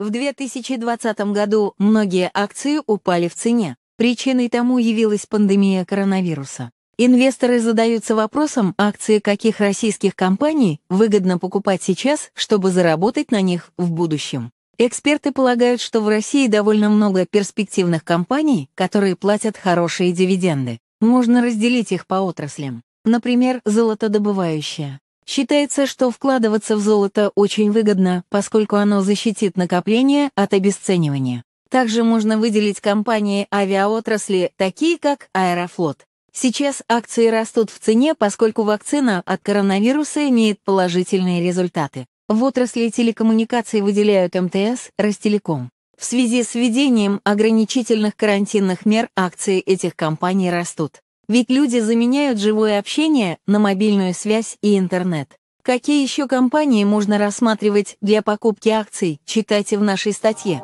В 2020 году многие акции упали в цене. Причиной тому явилась пандемия коронавируса. Инвесторы задаются вопросом, акции каких российских компаний выгодно покупать сейчас, чтобы заработать на них в будущем. Эксперты полагают, что в России довольно много перспективных компаний, которые платят хорошие дивиденды. Можно разделить их по отраслям. Например, золотодобывающая. Считается, что вкладываться в золото очень выгодно, поскольку оно защитит накопление от обесценивания. Также можно выделить компании авиаотрасли, такие как Аэрофлот. Сейчас акции растут в цене, поскольку вакцина от коронавируса имеет положительные результаты. В отрасли телекоммуникации выделяют МТС, Ростелеком. В связи с введением ограничительных карантинных мер акции этих компаний растут. Ведь люди заменяют живое общение на мобильную связь и интернет. Какие еще компании можно рассматривать для покупки акций, читайте в нашей статье.